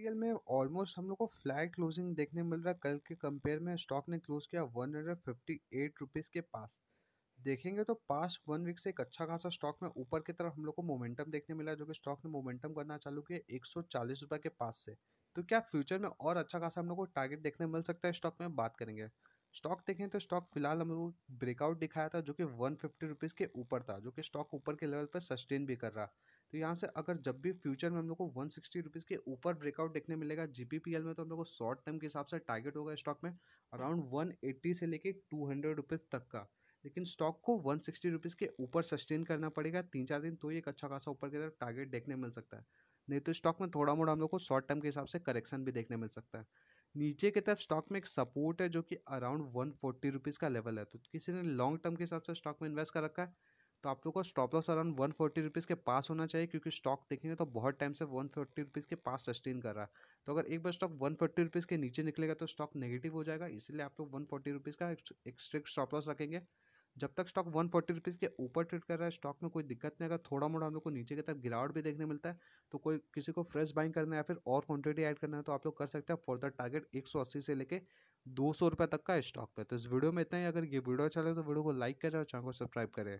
HPL में almost हम लोग को फ्लैट क्लोजिंग देखने मिल रहा है कल के कंपेयर में स्टॉक ने क्लोज किया one hundred fifty eight rupees के पास देखेंगे तो पास वन वीक से एक अच्छा खासा स्टॉक में ऊपर की तरफ हम लोग को मोमेंटम देखने मिला जो कि स्टॉक ने मोमेंटम करना चालू किया एक सौ चालीस रुपये के पास से तो क्या फ्यूचर में और अच्छा खासा हम लोग को टारगेट देखने मिल सकता है स्टॉक में बात करेंगे स्टॉक देखें तो स्टॉक फिलहाल हम लोग ब्रेकआउट दिखाया था जो कि वन फिफ्टी रुपीज़ के ऊपर था जो कि स्टॉक ऊपर के लेवल पर सस्टेन भी कर रहा तो यहाँ से अगर जब भी फ्यूचर में हम लोग को वन सिक्सटी रुपीज़ के ऊपर ब्रेकआउट देखने मिलेगा जी में तो हम लोग को शॉर्ट टर्म के हिसाब से टारगेट होगा स्टॉक में अराउंड वन एट्टी से लेके टू हंड्रेड रुपीज़ तक का लेकिन स्टॉक को वन सिक्सटी रुपीज़ के ऊपर सस्टेन करना पड़ेगा तीन चार दिन तो ही एक अच्छा खासा ऊपर की तरफ टारगेट देखने मिल सकता है नहीं तो स्टॉक में थोड़ा मोड़ा हम लोग को शॉर्ट टर्म के हिसाब से करेक्शन भी देखने मिल सकता है नीचे की तरफ स्टॉक में एक सपोर्ट है जो कि अराउंड वन फोर्टी रुपीज़ का लेवल है तो किसी ने लॉन्ग टर्म के हिसाब से स्टॉक में इन्वेस्ट कर रखा है तो आप लोग को stop loss around one forty rupees के पास होना चाहिए क्योंकि स्टॉक देखेंगे तो बहुत टाइम से वन फोर्टी रुपीज़ के पास सस्टेन कर रहा है तो अगर एक बार स्टॉक वन फोर्टी रुपीज़ के नीचे निकलेगा तो स्टॉक नेगेटिव हो जाएगा इसलिए आप लोग वन फोर्टी रुपीज़ का एक स्ट्रिक्ट स्टॉप लॉस रखेंगे जब तक स्टॉक वन फोर्टी रुपीज़ के ऊपर ट्रेड कर रहा है स्टॉक में कोई दिक्कत नहीं अगर थोड़ा मोड़ा हम लोग को नीचे की तरफ गिरावट भी देखने मिलता है तो कोई किसी को फ्रेश बाइंग करना है या फिर और क्वांटिटी ऐड करना है तो आप लोग कर सकते हैं फॉर द टारगेट एक सौ अस्सी से लेके दो सौ रुपये तक का स्टॉक पे तो इस वीडियो में इतना ही अगर ये वीडियो अच्छा लगे तो वीडियो को लाइक करें और चैनल को सब्सक्राइब करें